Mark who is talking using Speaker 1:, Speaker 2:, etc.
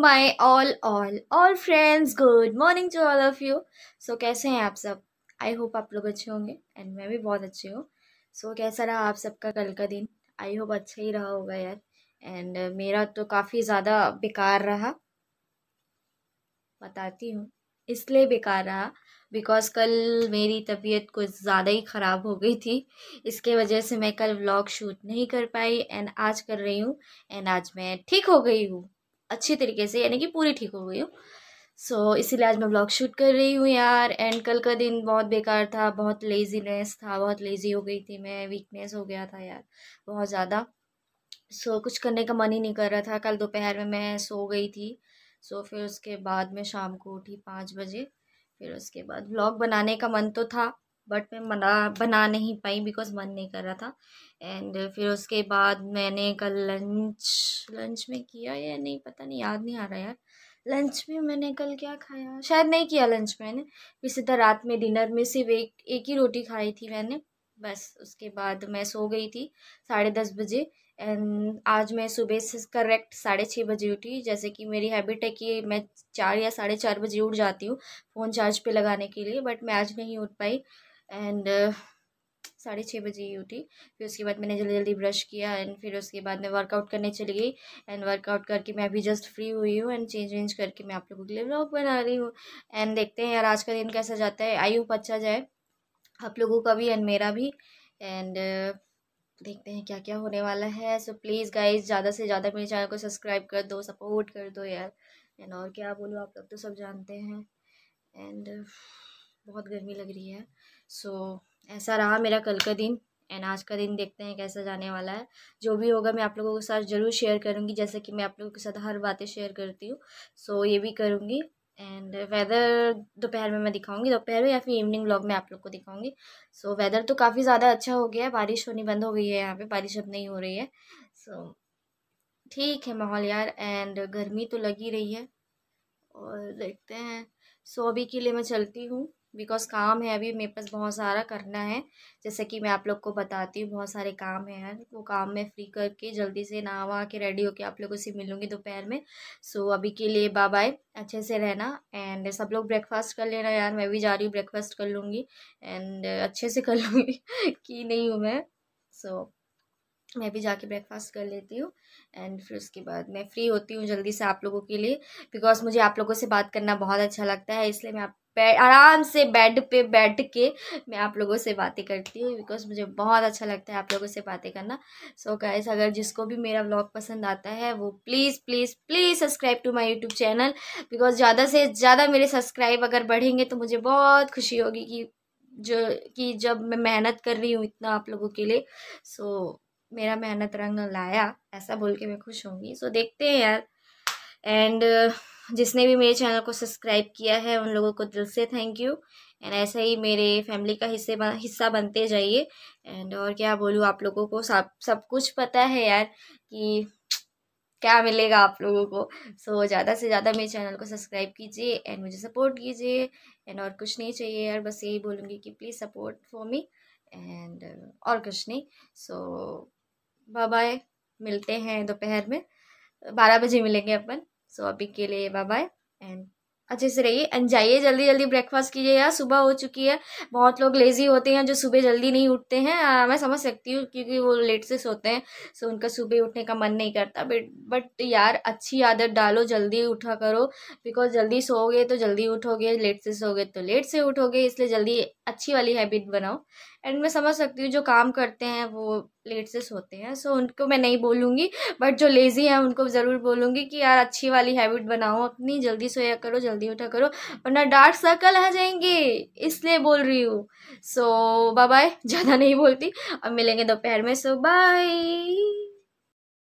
Speaker 1: my all all all friends good morning to all of you so कैसे हैं आप सब आई होप आप लोग अच्छे होंगे एंड मैं भी बहुत अच्छी हूँ सो so, कैसा रहा आप सबका कल का दिन आई होप अच्छा ही रहा होगा यार एंड uh, मेरा तो काफ़ी ज़्यादा बेकार रहा बताती हूँ इसलिए बेकार रहा बिकॉज कल मेरी तबीयत कुछ ज़्यादा ही ख़राब हो गई थी इसके वजह से मैं कल व्लॉग शूट नहीं कर पाई एंड आज कर रही हूँ एंड आज मैं ठीक हो गई हूँ अच्छी तरीके से यानी कि पूरी ठीक हो गई हूँ सो so, इसीलिए आज मैं ब्लॉग शूट कर रही हूँ यार एंड कल का दिन बहुत बेकार था बहुत लेजीनेस था बहुत लेजी हो गई थी मैं वीकनेस हो गया था यार बहुत ज़्यादा सो so, कुछ करने का मन ही नहीं कर रहा था कल दोपहर में मैं सो गई थी सो so, फिर उसके बाद मैं शाम को उठी पाँच बजे फिर उसके बाद ब्लॉग बनाने का मन तो था बट मैं बना बना नहीं पाई बिकॉज मन नहीं कर रहा था एंड फिर उसके बाद मैंने कल लंच लंच में किया या नहीं पता नहीं याद नहीं आ रहा यार लंच में मैंने कल क्या खाया शायद नहीं किया लंच मैंने फिर सीधा रात में डिनर में सिर्फ एक एक ही रोटी खाई थी मैंने बस उसके बाद मैं सो गई थी साढ़े दस बजे एंड आज मैं सुबह से करेक्ट साढ़े छः बजे उठी जैसे कि मेरी हैबिट है कि मैं चार या साढ़े चार बजे उठ जाती हूँ फ़ोन चार्ज पे लगाने के लिए बट मैं आज नहीं उठ पाई एंड साढ़े छः बजे ही उठी फिर उसके बाद मैंने जल्दी जल्दी ब्रश किया एंड फिर उसके बाद मैं वर्कआउट करने चली गई एंड वर्कआउट करके मैं अभी जस्ट फ्री हुई हूँ एंड चेंज वेंज करके मैं आप लोगों के लिए ब्लॉग बना रही हूँ एंड देखते हैं यार आज का दिन कैसा जाता है आई होप अच्छा जाए आप लोगों का भी एंड मेरा भी एंड देखते हैं क्या क्या होने वाला है सो प्लीज़ गाइज ज़्यादा से ज़्यादा मेरे चैनल को सब्सक्राइब कर दो सपोर्ट कर दो यार एंड और क्या बोलूँ आप लोग तो सब जानते हैं एंड बहुत गर्मी लग रही है सो so, ऐसा रहा मेरा कल का दिन एंड आज का दिन देखते हैं कैसा जाने वाला है जो भी होगा मैं आप लोगों के साथ ज़रूर शेयर करूँगी जैसे कि मैं आप लोगों के साथ हर बातें शेयर करती हूँ सो so, ये भी करूँगी एंड वेदर दोपहर में मैं दिखाऊंगी दोपहर में या फिर इवनिंग व्लॉग में आप लोग को दिखाऊंगी सो so, वेदर तो काफ़ी ज़्यादा अच्छा हो गया है बारिश होनी बंद हो गई है यहाँ पे बारिश अब नहीं हो रही है सो so, ठीक है माहौल यार एंड गर्मी तो लगी रही है और देखते हैं सो so, अभी के लिए मैं चलती हूँ बिकॉज़ काम है अभी मेरे पास बहुत सारा करना है जैसे कि मैं आप लोग को बताती हूँ बहुत सारे काम है यार वो काम मैं फ्री करके जल्दी से नहा वहा के रेडी होके आप लोगों से मिलूँगी दोपहर में सो so, अभी के लिए बाय बाय अच्छे से रहना एंड सब लोग ब्रेकफास्ट कर लेना यार मैं भी जा रही हूँ ब्रेकफास्ट कर लूँगी एंड अच्छे से कर लूँगी कि नहीं हूँ मैं सो so, मैं भी जाके ब्रेकफास्ट कर लेती हूँ एंड फिर उसके बाद मैं फ्री होती हूँ जल्दी से आप लोगों के लिए बिकॉज मुझे आप लोगों से बात करना बहुत अच्छा लगता है इसलिए मैं आप आराम से बेड पे बैठ के मैं आप लोगों से बातें करती हूँ बिकॉज मुझे बहुत अच्छा लगता है आप लोगों से बातें करना सो so गाइस अगर जिसको भी मेरा व्लॉग पसंद आता है वो please please please subscribe to my YouTube channel because ज़्यादा से ज़्यादा मेरे सब्सक्राइब अगर बढ़ेंगे तो मुझे बहुत खुशी होगी कि जो कि जब मैं मेहनत कर रही हूँ इतना आप लोगों के लिए सो so, मेरा मेहनत रंग लाया ऐसा बोल के मैं खुश होंगी सो so, देखते हैं यार एंड uh, जिसने भी मेरे चैनल को सब्सक्राइब किया है उन लोगों को दिल से थैंक यू एंड ऐसा ही मेरे फैमिली का हिस्से बन, हिस्सा बनते जाइए एंड और क्या बोलूँ आप लोगों को सब सब कुछ पता है यार कि क्या मिलेगा आप लोगों को सो so, ज़्यादा से ज़्यादा मेरे चैनल को सब्सक्राइब कीजिए एंड मुझे सपोर्ट कीजिए एंड और कुछ नहीं चाहिए यार बस यही बोलूँगी कि please support for me and और कुछ नहीं सो so, बाय बाय मिलते हैं दोपहर में बारह बजे मिलेंगे अपन सो अभी के लिए बाय बाय एंड अच्छे से रहिए एंड जाइए जल्दी जल्दी ब्रेकफास्ट कीजिए यार सुबह हो चुकी है बहुत लोग लेज़ी होते हैं जो सुबह जल्दी नहीं उठते हैं आ, मैं समझ सकती हूँ क्योंकि वो लेट से सोते हैं सो उनका सुबह उठने का मन नहीं करता बट बट यार अच्छी आदत डालो जल्दी उठा करो बिकॉज जल्दी सोओगे तो जल्दी उठोगे लेट से सोओगे तो लेट से उठोगे इसलिए जल्दी अच्छी वाली हैबिट बनाओ एंड मैं समझ सकती हूँ जो काम करते हैं वो लेट से सोते हैं सो so, उनको मैं नहीं बोलूँगी बट जो लेज़ी हैं उनको ज़रूर बोलूँगी कि यार अच्छी वाली हैबिट बनाओ अपनी जल्दी सोया करो जल्दी उठा करो वरना डार्क सर्कल आ जाएंगे इसलिए बोल रही हूँ सो so, बाय ज़्यादा नहीं बोलती अब मिलेंगे दोपहर में सो so, बाय